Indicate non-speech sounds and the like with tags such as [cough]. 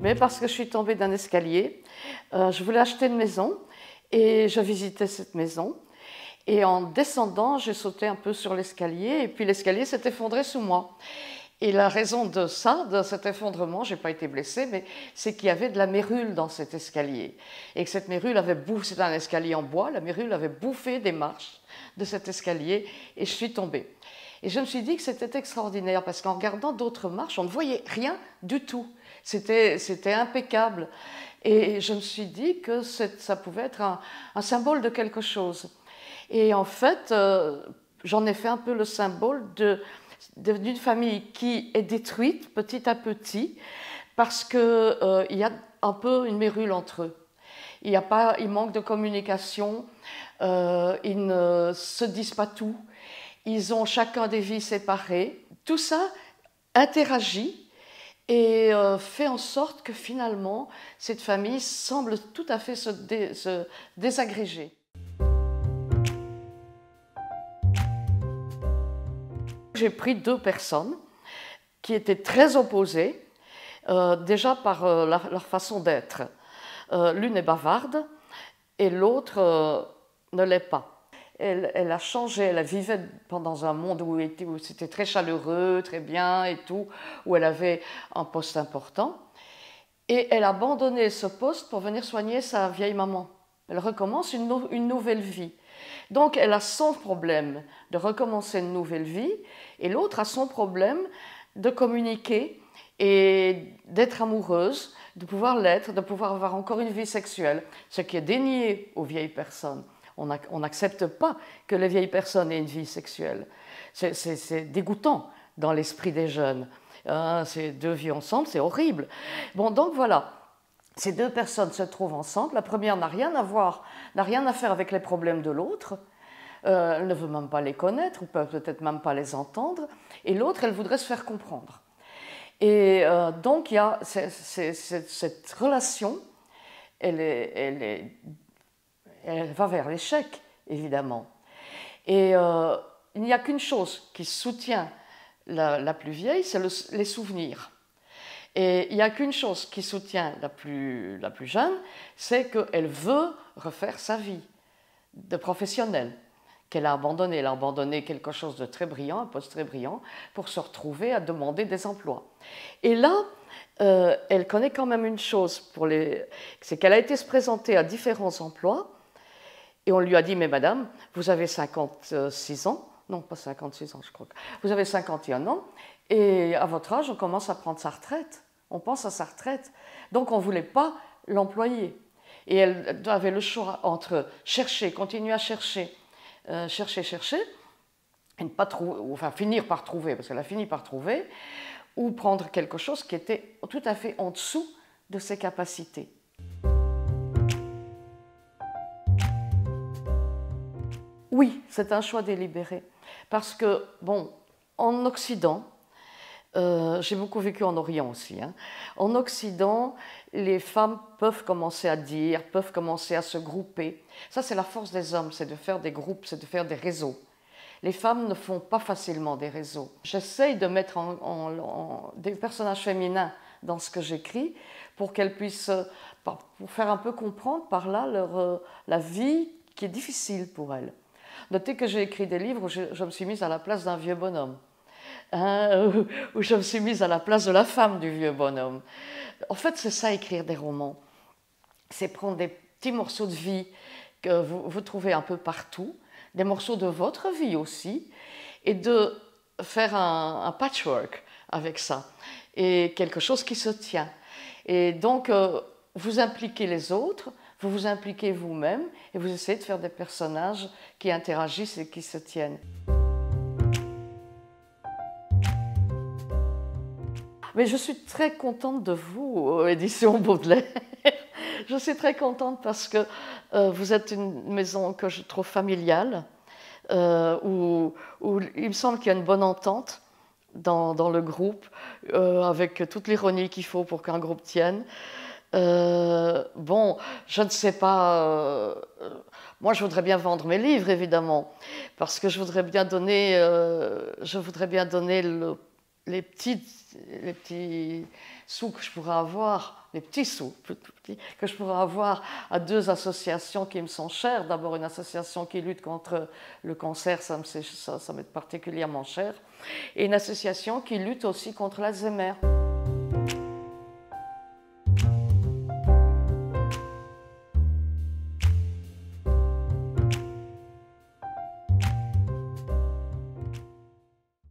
mais parce que je suis tombée d'un escalier. Euh, je voulais acheter une maison et je visitais cette maison. Et en descendant, j'ai sauté un peu sur l'escalier et puis l'escalier s'est effondré sous moi. Et la raison de ça, de cet effondrement, j'ai pas été blessée, mais c'est qu'il y avait de la mérule dans cet escalier. Et que cette mérule avait bouffé, un escalier en bois, la mérule avait bouffé des marches de cet escalier et je suis tombée. Et je me suis dit que c'était extraordinaire parce qu'en regardant d'autres marches, on ne voyait rien du tout. C'était impeccable. Et je me suis dit que ça pouvait être un, symbole de quelque chose. Et en fait, euh, j'en ai fait un peu le symbole d'une famille qui est détruite petit à petit parce qu'il euh, y a un peu une mérule entre eux. Il, y a pas, il manque de communication, euh, ils ne se disent pas tout, ils ont chacun des vies séparées. Tout ça interagit et euh, fait en sorte que finalement, cette famille semble tout à fait se, désagréger. J'ai pris deux personnes qui étaient très opposées, euh, déjà par euh, leur façon d'être. L'une est bavarde et l'autre ne l'est pas elle, a changé, elle vivait pendant un monde où, c'était très chaleureux, très bien et tout, où elle avait un poste important. Et elle a abandonné ce poste pour venir soigner sa vieille maman. Elle recommence une nouvelle vie. Donc elle a son problème de recommencer une nouvelle vie et l'autre a son problème de communiquer et d'être amoureuse, de pouvoir l'être, de pouvoir avoir encore une vie sexuelle, ce qui est dénié aux vieilles personnes. On n'accepte pas que les vieilles personnes aient une vie sexuelle. C'est dégoûtant dans l'esprit des jeunes. Hein, ces deux vies ensemble, c'est horrible. Bon, donc voilà. Ces deux personnes se trouvent ensemble. La première n'a rien à voir, n'a rien à faire avec les problèmes de l'autre. Euh, elle ne veut même pas les connaître, ou peut-être même pas les entendre. Et l'autre, elle voudrait se faire comprendre. Et euh, donc, il y a cette relation, elle est, elle elle va vers l'échec, évidemment. Et euh, il n'y a qu'une chose qui soutient la, plus vieille, c'est les souvenirs. Et il n'y a qu'une chose qui soutient la plus, la plus jeune, c'est qu'elle veut refaire sa vie de professionnelle, qu'elle a abandonnée. Elle a abandonné quelque chose de très brillant, un poste très brillant, pour se retrouver à demander des emplois. Et là, euh, elle connaît quand même une chose, c'est qu'elle a été se présenter à différents emplois et on lui a dit, mais madame, vous avez 56 ans, non pas 56 ans je crois, vous avez 51 ans, et à votre âge, on commence à prendre sa retraite, on pense à sa retraite. Donc on ne voulait pas l'employer. Et elle avait le choix entre chercher, continuer à chercher, euh, chercher, chercher, et ne pas trouver, enfin finir par trouver, parce qu'elle a fini par trouver, ou prendre quelque chose qui était tout à fait en dessous de ses capacités. oui, c'est un choix délibéré. Parce que, bon, en Occident, euh, j'ai beaucoup vécu en Orient aussi. Hein, en Occident, les femmes peuvent commencer à dire, peuvent commencer à se grouper. Ça, c'est la force des hommes, c'est de faire des groupes, c'est de faire des réseaux. Les femmes ne font pas facilement des réseaux. J'essaye de mettre des personnages féminins dans ce que j'écris pour qu'elles puissent, euh, pour faire un peu comprendre par là leur, euh, la vie qui est difficile pour elles. Notez que j'ai écrit des livres où je, me suis mise à la place d'un vieux bonhomme, hein, où, je me suis mise à la place de la femme du vieux bonhomme. En fait, c'est ça écrire des romans. C'est prendre des petits morceaux de vie que vous, trouvez un peu partout, des morceaux de votre vie aussi, et de faire un, patchwork avec ça, et quelque chose qui se tient. Et donc, euh, vous impliquez les autres, vous vous impliquez vous-même et vous essayez de faire des personnages qui interagissent et qui se tiennent. Mais je suis très contente de vous, euh, édition Baudelaire. [laughs] je suis très contente parce que euh, vous êtes une maison que je trouve familiale, euh, où, il me semble qu'il y a une bonne entente. Dans, le groupe, avec toute l'ironie qu'il faut pour qu'un groupe tienne. Euh, bon, je ne sais pas. Euh, moi, je voudrais bien vendre mes livres, évidemment, parce que je voudrais bien donner, euh, je voudrais bien donner les, petits, sous que je pourrais avoir, les petits sous que je pourrais avoir à deux associations qui me sont chères. D'abord, une association qui lutte contre le cancer, ça m'est ça, particulièrement cher, et une association qui lutte aussi contre l'Alzheimer.